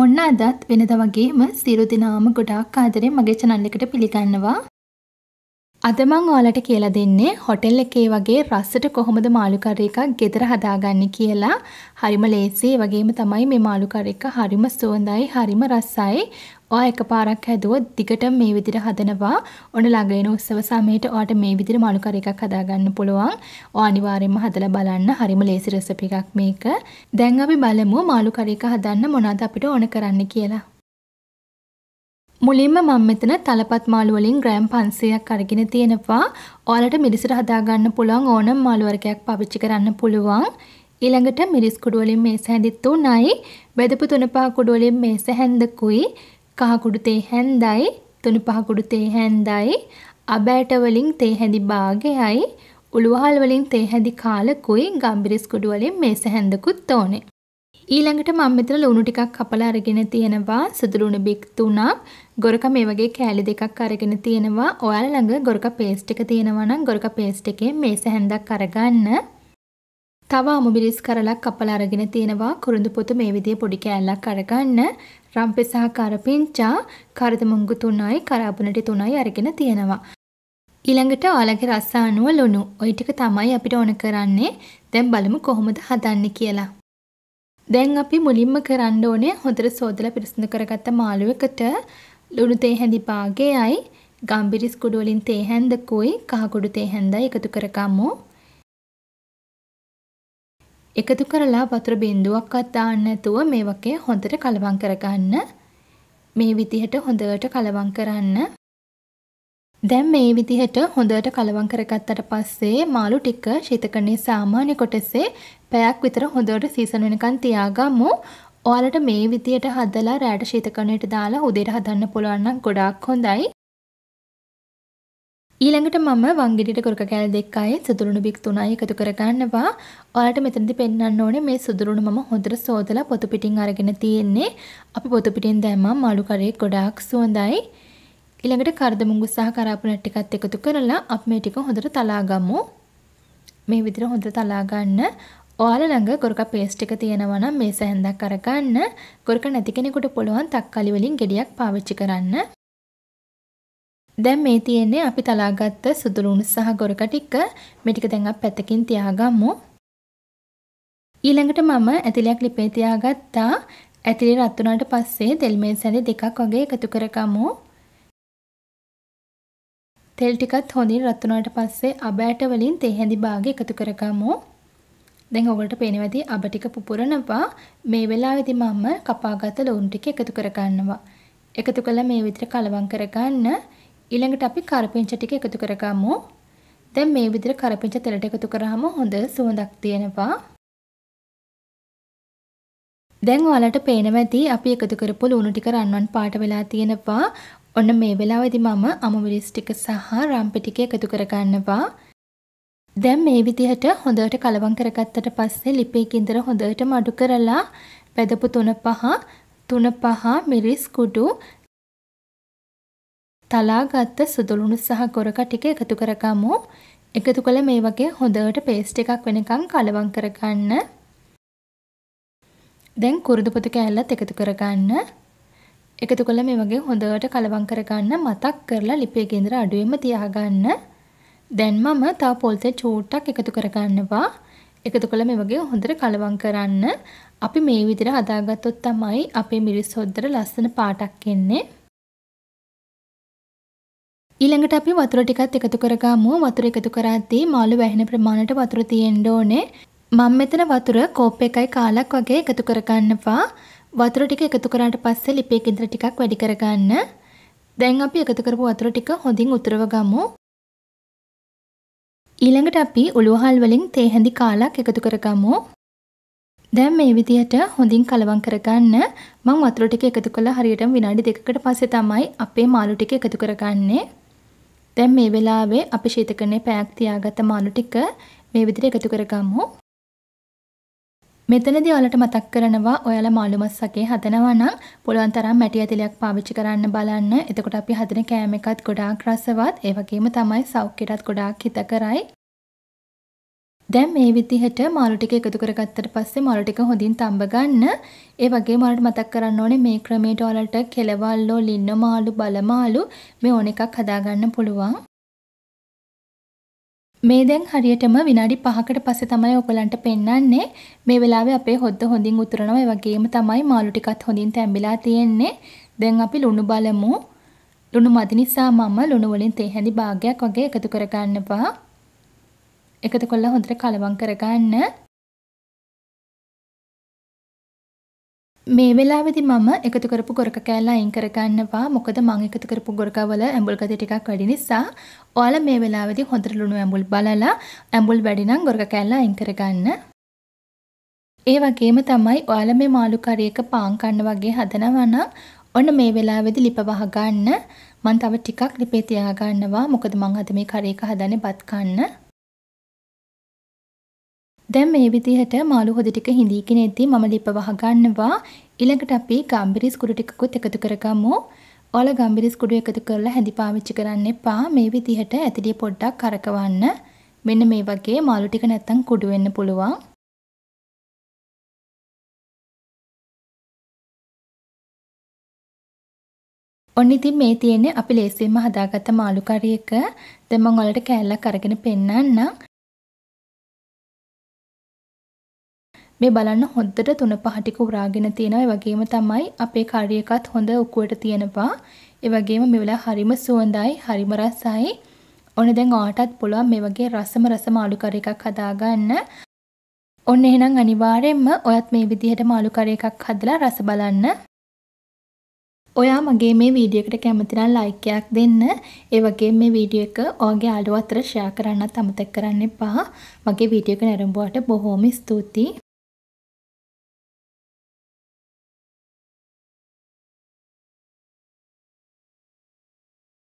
ඔන්න අදත් වෙනද වගේම සියලු දෙනාම ගොඩාක් ආදරෙන් මගේ channel එකට පිළිගන්නවා. අද මම ඔයාලට කියලා දෙන්නේ හොටෙල් එකේ වගේ රස්සට කොහොමද මාළු කරි එකක් ගෙදර හදාගන්නේ කියලා. හරිම ලේසියි. ඒ වගේම තමයි මේ මාළු කරි එක හරිම සුවඳයි, හරිම රසයි. ඔයා එකපාරක් හැදුවොත් දිගටම මේ විදිහට හදනවා. ඔන්න ළඟ එන උත්සව සමයේට ඔයාට මේ විදිහට මණුකර එකක් හදාගන්න පුළුවන්. ඔය අනිවාර්යයෙන්ම හදලා බලන්න. හරිම ලේසි රෙසිපි එකක් මේක. දැන් අපි බලමු මාළුකර එක හදන්න මොනවද අපිට ඕන කරන්න කියලා. මුලින්ම මම මෙතන තලපත් මාළු වලින් ග්‍රෑම් 500ක් අරගෙන තියෙනවා. ඔයාලට මිරිසට හදාගන්න පුළුවන් ඕනම මාළු වර්ගයක් පාවිච්චි කරන්න පුළුවන්. ඊළඟට මිරිස් කුඩු වලින් මේස හැඳිත් තුනයි, බෙදපු තුනපා කුඩු වලින් මේස හැඳකුයි කහකුඩු තේ හැන්දයි තුනි පහකුඩු තේ හැන්දයි අබෑට වලින් තේ හැඳි භාගයයි උළුවහල් වලින් තේ හැඳි කාලකුයි ගම්බිරිස් කුඩු වලින් මේස හැඳකුත් ඕනේ. ඊළඟට මම මෙතන ලුණු ටිකක් කපලා අරගෙන තියෙනවා සුදු ලුණු බික් තුනක් ගොරක මේ වගේ කෑලි දෙකක් අරගෙන තියෙනවා ඔයාලා ළඟ ගොරක පේස්ට් එක තියෙනවා නම් ගොරක පේස්ට් එකේ මේස හැඳක් අරගන්න තව අමුබිරිස් කරලක් කපලා අරගෙන තියෙනවා කුරුඳු පොතු මේ විදිහේ පොඩි කෑල්ලක් අරගන්න රම්පෙ සහ කරපිංචා කරද මුංගු තුනයි කරාබුනටි තුනයි අරගෙන තියෙනවා ඊළඟට ඔයාලගේ රසානුව ලුණු ওই ටික තමයි අපිට ඕන කරන්නේ දැන් බලමු කොහොමද හදන්නේ කියලා දැන් අපි මුලින්ම කරන්න ඕනේ හොඳට සෝදලා පිරිසිදු කරගත්ත මාළුවකට ලුණු තේ හැඳි භාගයයි ගම්බිරිස් කුඩු වලින් තේ හැන්දකුයි කහ කුඩු තේ හැන්දයි එකතු කරගමු එකතු කරලා වතුර බින්දුවක්වත් දාන්න නැතුව මේ වගේ හොඳට කලවම් කරගන්න. මේ විදිහට හොඳට කලවම් කරන්න. දැන් මේ විදිහට හොඳට කලවම් කරගත්තට පස්සේ මාළු ටික ශීතකරණයේ සාමාන්‍ය කොටසේ පැයක් විතර හොඳට සීසන් වෙනකන් තියාගමු. ඔයාලට මේ විදියට හදලා රෑට ශීතකරණයට දාලා උදේට හදන්න පුළුවන් නම් ගොඩාක් හොඳයි. ඊළඟට මම වංගෙඩියට කුරක කෑලි දෙක අයේ සුදුරුණු බික් තුනයි එකතු කරගන්නවා. ඔයාලට මෙතනදි පෙන්වන්න ඕනේ මේ සුදුරුණු මම හොඳට සෝදලා පොතු පිටින් අරගෙන තියෙන්නේ. අපි පොතු පිටින් දැම්මා මාළු කරේ ගොඩාක් සුවඳයි. ඊළඟට කරදමුංගු සහ කරාපුනට් ටිකත් එකතු කරලා අපි මේ ටික හොඳට තලා ගමු. මේ විදිහට හොඳට තලා ගන්න. ඔයාලා ළඟ ගොරක පේස්ට් එක තියෙනවා නම් මේ සැහැන්දක් අරගන්න. ගොරක නැති කෙනෙකුට පුළුවන් තක්කලි වලින් ගෙඩියක් පාවිච්චි කරන්න. දැන් මේ තියෙන්නේ අපි තලාගත්ත සුදුලුණු සහ ගොරක ටික මේ ටික දැන් අපි පැත්තකින් තියාගමු. ඊළඟට මම ඇතිලයක් ලිපේ තියාගත්තා. ඇතිලි රත් වුණාට පස්සේ තෙල් මේසැලි දෙකක් වගේ එකතු කරගමු. තෙල් ටිකත් හොඳින් රත් වුණාට පස්සේ අබෑට වලින් තේ හැඳි භාගය එකතු කරගමු. දැන් ඔයගොල්ලන්ට පේනවා ඇති අබ ටික පුපුරනවා. මේ වෙලාවේදී මම කපාගත්ත ලුණු ටික එකතු කරගන්නවා. එකතු කළා මේ විදිහට කලවම් කරගන්න. ඊළඟට අපි කරපිංච ටික එකතු කරගමු. දැන් මේ විදිහට කරපිංච තෙලට එකතු කරාම හොඳ සුවඳක් තියෙනවා. දැන් ඔයාලට පේනවා ඇති අපි එකතු කරපු ලුණු ටික රන්වන් පාට වෙලා තියෙනවා. ඔන්න මේ වෙලාවේදී මම අමමිරිස් ටික සහ රම්පෙ ටික එකතු කරගන්නවා. දැන් මේ විදිහට හොඳට කලවම් කරගත්තට පස්සේ ලිපේ කිඳර හොඳට මඩු කරලා වැදපු තුන පහ තුන පහ මිරිස් කුඩු තලාගත්ත සුදුළුණු සහ ගොරක ටික එකතු කරගමු. එකතු කළ මේ වගේ හොඳට පේස්ට් එකක් වෙනකන් කලවම් කරගන්න. දැන් කුරුදු පොතු කෑල්ලත් එකතු කරගන්න. එකතු කළ මේ වගේ හොඳට කලවම් කරගන්න මතක් කරලා ලිපේ කේන්දර අඩුවෙම තියාගන්න. දැන් මම තව පොල්තේ චූට්ටක් එකතු කරගන්නවා. එකතු කළ මේ වගේ හොඳට කලවම් කරන්න. අපි මේ විදිහට හදාගත්තොත් තමයි අපේ මිරිස් හොද්දර ලස්සන පාටක් එන්නේ. ඊළඟට අපි වතුර ටිකත් එකතු කරගමු. වතුර එකතු කරද්දී මාළු වැහෙන ප්‍රමාණයට වතුර තියෙන්න ඕනේ. මම මෙතන වතුර කෝප් එකයි කාලක් වගේ එකතු කරගන්නවා. වතුර ටික එකතු කරාට පස්සේ ලිපේ කේන්දර ටිකක් වැඩි කරගන්න. දැන් අපි එකතු කරපු වතුර ටික හොඳින් උතුරව ගමු. ඊළඟට අපි උළුවහල් වලින් තේ හැඳි කාලක් එකතු කරගමු. දැන් මේ විදියට හොඳින් කලවම් කරගන්න. මම වතුර ටික එකතු කළා හරියටම විනාඩි දෙකකට පස්සේ තමයි අපේ මාළු ටික එකතු කරගන්නේ. දැන් මේ වෙලාවේ අපි ශීතකරණේ පෑක් තියාගත්ත මණු ටික මේ විදිහට එකතු කරගමු. මෙතනදී ඔයාලට මතක් කරනවා ඔයාලා මාළු මස් සකේ හදනවා නම් පුළුවන් තරම් මැටි ඇතිලයක් පාවිච්චි කරන්න බලන්න. එතකොට අපි හදන කෑම එකත් ගොඩාක් රසවත්. ඒ වගේම තමයි සෞඛ්‍යයටත් ගොඩාක් හිතකරයි. දැන් මේ විදිහට මාළු ටික එකතු කරගත්තට පස්සේ මාළු ටික හොඳින් තඹ ගන්න. ඒ වගේම ඔයාලට මතක් කරන්න ඕනේ මේ ක්‍රමයට ඔයාලට කෙලවල්ලෝ, ලින්න මාළු, බල මාළු මේ ඕන එකක් හදාගන්න පුළුවන්. මේ දැන් හරියටම විනාඩි 5කට පස්සේ තමයි ඔයගලන්ට පෙන්වන්නේ. මේ වෙලාවේ අපේ හොද්ද හොඳින් උතුරනවා. ඒ වගේම තමයි මාළු ටිකත් හොඳින් තැඹිලා තියෙන්නේ. දැන් අපි ලුණු බලමු. ලුණු මදි නිසා මම ලුණු වලින් තේ හැඳි භාගයක් වගේ එකතු කරගන්නවා. එකතු කරලා හොඳට කලවම් කරගන්න. මේ වෙලාවේදී මම එකතු කරපු ගොරක කෑල්ල අයින් කරගන්නවා. මොකද මම එකතු කරපු ගොරකවල ඇඹුල් ගතිය ටිකක් වැඩි නිසා ඔයාලා මේ වෙලාවේදී හොඳට ලුණු ඇඹුල් බලලා ඇඹුල් වැඩි නම් ගොරක කෑල්ල අයින් කරගන්න. ඒ වගේම තමයි ඔයාලා මේ මාළු කරි එක පාන් කන්න වගේ හදනවා නම් ඔන්න මේ වෙලාවේදී ලිප වහ ගන්න. මම තව ටිකක් ලිපේ තියා ගන්නවා. මොකද මම අද මේ කරි එක හදන්නේ බත් කන්න. දැන් මේ විදිහට මාළු හොද ටික හිඳීගෙන ඉද්දී මම ලිප වහගන්නවා. ඊළඟට අපි ගම්බිරිස් කුඩු ටිකකුත් එකතු කරගමු. ඔයාලා ගම්බිරිස් කුඩු එකතු කරලා හැඳි පාවිච්චි කරන්න එපා. මේ විදිහට ඇතිලිය පොඩ්ඩක් කරකවන්න. මෙන්න මේ වගේ මාළු ටික නැත්තම් කුඩු වෙන්න පුළුවන්. ඔන්න ඉතින් මේ තියෙන්නේ අපි ලේසියෙන්ම හදාගත්ත මාළු කරි එක. දැන් මම ඔයාලට කෑල්ලක් අරගෙන පෙන්නන්නම්. මේ බලන්න හොද්දට තුන පහටික උරාගෙන තියෙනවා. ඒ වගේම තමයි අපේ curry එකත් හොඳ උකුවට තියෙනවා. ඒ වගේම මේ වෙලාව හරිම සුවඳයි, හරිම රසයි. ඔන්න දැන් ඔයාටත් පුළුවන් මේ වගේ රසම රසම ආලු කරි එකක් හදාගන්න. ඔන්න එහෙනම් අනිවාර්යයෙන්ම ඔයත් මේ විදිහටම ආලු කරි එකක් හදලා රස බලන්න. ඔයා මගේ මේ වීඩියෝ එකට කැමති නම් ලයික් එකක් දෙන්න. ඒ වගේම මේ වීඩියෝ එක ඔයාගේ යාළුවෝ අතර ෂෙයා කරන්නත් අමතක කරන්න එපා. මගේ වීඩියෝ එක නැරඹුවාට බොහොම ස්තුතියි.